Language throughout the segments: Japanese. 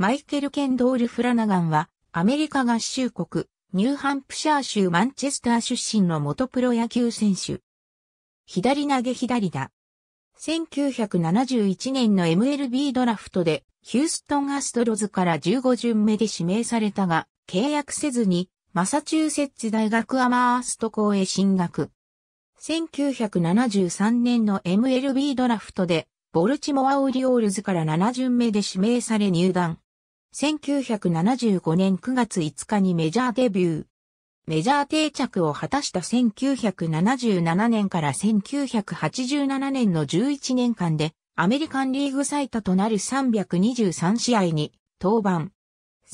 マイケル・ケンドール・フラナガンは、アメリカ合衆国、ニューハンプシャー州マンチェスター出身の元プロ野球選手。左投げ左打。1971年の MLB ドラフトで、ヒューストン・アストロズから15巡目で指名されたが、契約せずに、マサチューセッツ大学アマースト校へ進学。1973年の MLB ドラフトで、ボルチモア・オリオールズから7巡目で指名され入団。1975年9月5日にメジャーデビュー。メジャー定着を果たした1977年から1987年の11年間で、アメリカンリーグ最多となる323試合に登板。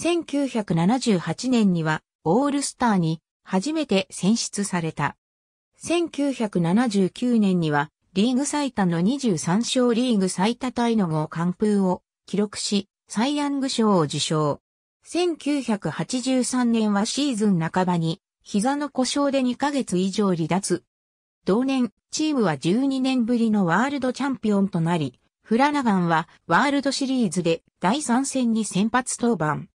1978年にはオールスターに初めて選出された。1979年にはリーグ最多の23勝リーグ最多タイの後、完封を記録し、サイ・ヤング賞を受賞。1983年はシーズン半ばに、膝の故障で2ヶ月以上離脱。同年、チームは12年ぶりのワールドチャンピオンとなり、フラナガンはワールドシリーズで第3戦に先発登板。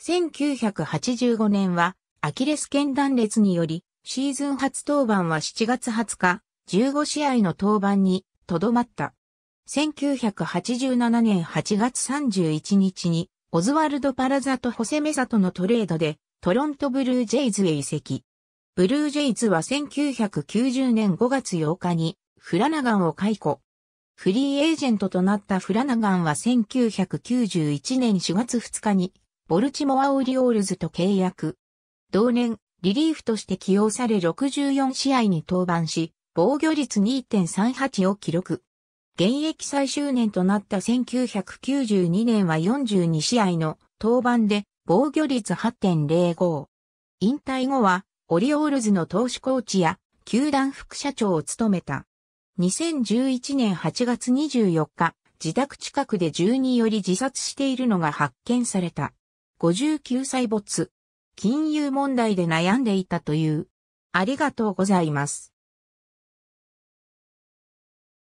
1985年はアキレス腱断裂により、シーズン初登板は7月20日、15試合の登板にとどまった。1987年8月31日に、オズワルド・パラザとホセ・メサとのトレードで、トロント・ブルージェイズへ移籍。ブルージェイズは1990年5月8日に、フラナガンを解雇。フリーエージェントとなったフラナガンは1991年4月2日に、ボルチモア・オリオールズと契約。同年、リリーフとして起用され64試合に登板し、防御率2.38を記録。現役最終年となった1992年は42試合の登板で防御率8.05。引退後はオリオールズの投手コーチや球団副社長を務めた。2011年8月24日、自宅近くで12より自殺しているのが発見された。59歳没。金融問題で悩んでいたという。ありがとうございます。